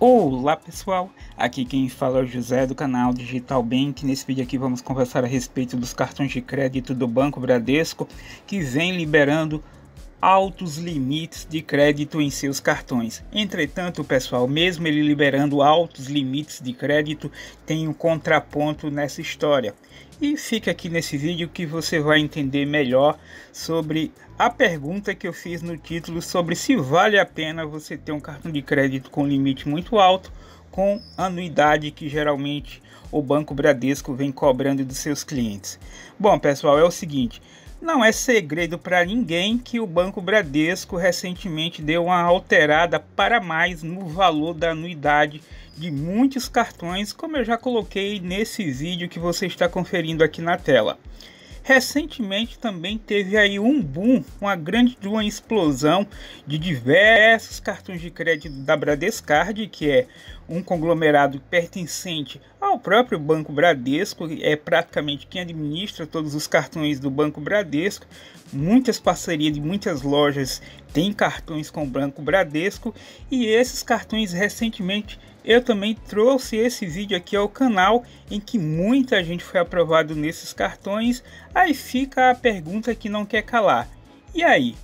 Olá pessoal, aqui quem fala é o José do canal Digital Bank. Nesse vídeo aqui vamos conversar a respeito dos cartões de crédito do Banco Bradesco que vem liberando altos limites de crédito em seus cartões. Entretanto, pessoal, mesmo ele liberando altos limites de crédito, tem um contraponto nessa história. E fica aqui nesse vídeo que você vai entender melhor sobre a pergunta que eu fiz no título sobre se vale a pena você ter um cartão de crédito com limite muito alto com anuidade que geralmente o Banco Bradesco vem cobrando dos seus clientes. Bom, pessoal, é o seguinte, não é segredo para ninguém que o Banco Bradesco recentemente deu uma alterada para mais no valor da anuidade de muitos cartões, como eu já coloquei nesse vídeo que você está conferindo aqui na tela. Recentemente também teve aí um boom, uma grande uma explosão de diversos cartões de crédito da Bradescard, que é um conglomerado pertencente o próprio Banco Bradesco, é praticamente quem administra todos os cartões do Banco Bradesco. Muitas parcerias de muitas lojas têm cartões com o Banco Bradesco e esses cartões recentemente eu também trouxe esse vídeo aqui ao canal em que muita gente foi aprovado nesses cartões. Aí fica a pergunta que não quer calar. E aí,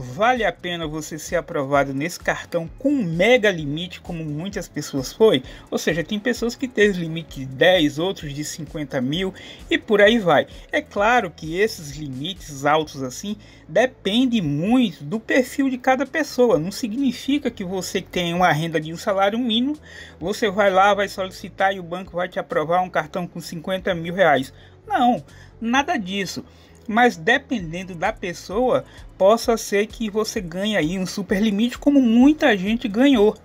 Vale a pena você ser aprovado nesse cartão com um mega limite, como muitas pessoas foi? Ou seja, tem pessoas que têm limite de 10, outros de 50 mil e por aí vai. É claro que esses limites altos assim depende muito do perfil de cada pessoa. Não significa que você tem uma renda de um salário mínimo, você vai lá, vai solicitar e o banco vai te aprovar um cartão com 50 mil reais. Não, nada disso mas dependendo da pessoa, possa ser que você ganhe aí um super limite como muita gente ganhou.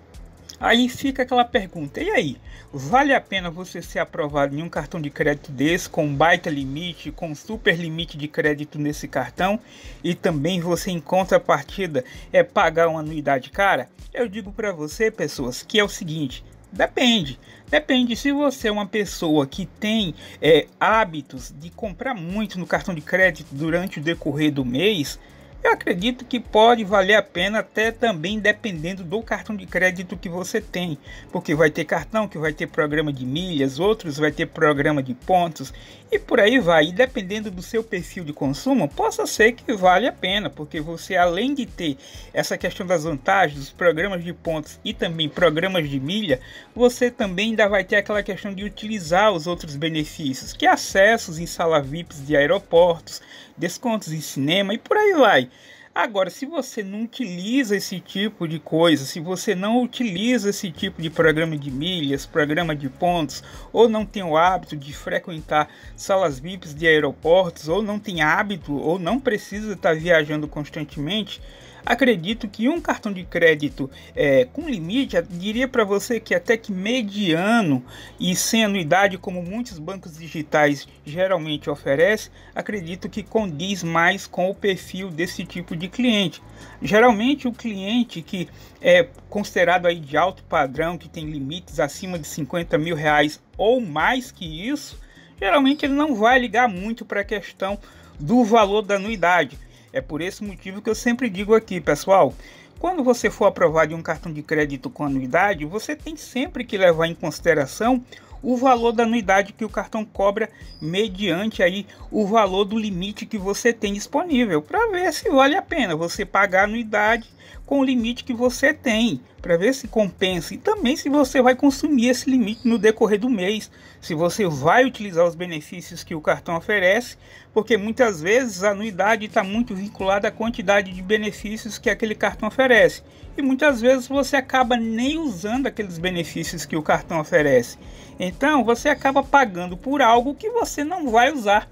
Aí fica aquela pergunta: e aí? Vale a pena você ser aprovado em um cartão de crédito desse, com baita limite, com super limite de crédito nesse cartão? E também você, em contrapartida, é pagar uma anuidade cara? Eu digo para você, pessoas, que é o seguinte: Depende. Depende se você é uma pessoa que tem é, hábitos de comprar muito no cartão de crédito durante o decorrer do mês, eu acredito que pode valer a pena até também dependendo do cartão de crédito que você tem, porque vai ter cartão que vai ter programa de milhas, outros vai ter programa de pontos e por aí vai. E dependendo do seu perfil de consumo, possa ser que vale a pena, porque você além de ter essa questão das vantagens, dos programas de pontos e também programas de milha, você também ainda vai ter aquela questão de utilizar os outros benefícios, que é acessos em sala VIPs de aeroportos, descontos em cinema e por aí vai. Agora, se você não utiliza esse tipo de coisa, se você não utiliza esse tipo de programa de milhas, programa de pontos, ou não tem o hábito de frequentar salas VIPs de aeroportos, ou não tem hábito, ou não precisa estar viajando constantemente, Acredito que um cartão de crédito é, com limite, diria para você que até que mediano e sem anuidade, como muitos bancos digitais geralmente oferecem, acredito que condiz mais com o perfil desse tipo de cliente. Geralmente, o cliente que é considerado aí de alto padrão, que tem limites acima de 50 mil reais ou mais que isso, geralmente ele não vai ligar muito para a questão do valor da anuidade. É por esse motivo que eu sempre digo aqui, pessoal. Quando você for aprovar de um cartão de crédito com anuidade, você tem sempre que levar em consideração o valor da anuidade que o cartão cobra mediante aí o valor do limite que você tem disponível para ver se vale a pena você pagar anuidade com o limite que você tem para ver se compensa e também se você vai consumir esse limite no decorrer do mês, se você vai utilizar os benefícios que o cartão oferece, porque muitas vezes a anuidade está muito vinculada à quantidade de benefícios que aquele cartão oferece e muitas vezes você acaba nem usando aqueles benefícios que o cartão oferece. Então você acaba pagando por algo que você não vai usar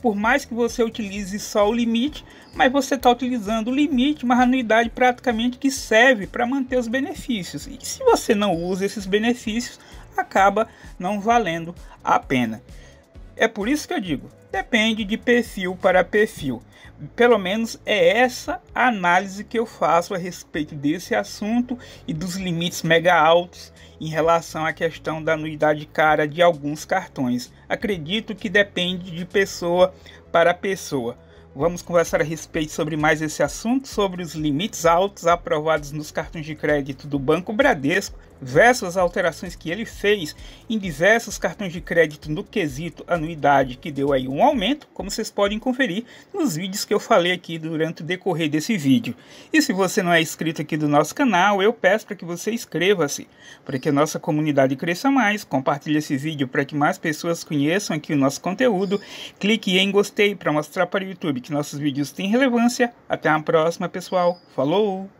por mais que você utilize só o limite, mas você está utilizando o limite, uma anuidade praticamente que serve para manter os benefícios. E se você não usa esses benefícios, acaba não valendo a pena. É por isso que eu digo, depende de perfil para perfil. Pelo menos é essa a análise que eu faço a respeito desse assunto e dos limites mega altos em relação à questão da anuidade cara de alguns cartões. Acredito que depende de pessoa para pessoa. Vamos conversar a respeito sobre mais esse assunto, sobre os limites altos aprovados nos cartões de crédito do Banco Bradesco versus as alterações que ele fez em diversos cartões de crédito no quesito anuidade, que deu aí um aumento, como vocês podem conferir nos vídeos que eu falei aqui durante o decorrer desse vídeo. E se você não é inscrito aqui do nosso canal, eu peço para que você inscreva-se, para que a nossa comunidade cresça mais, compartilhe esse vídeo para que mais pessoas conheçam aqui o nosso conteúdo, clique em gostei para mostrar para o YouTube que nossos vídeos têm relevância. Até a próxima, pessoal. Falou!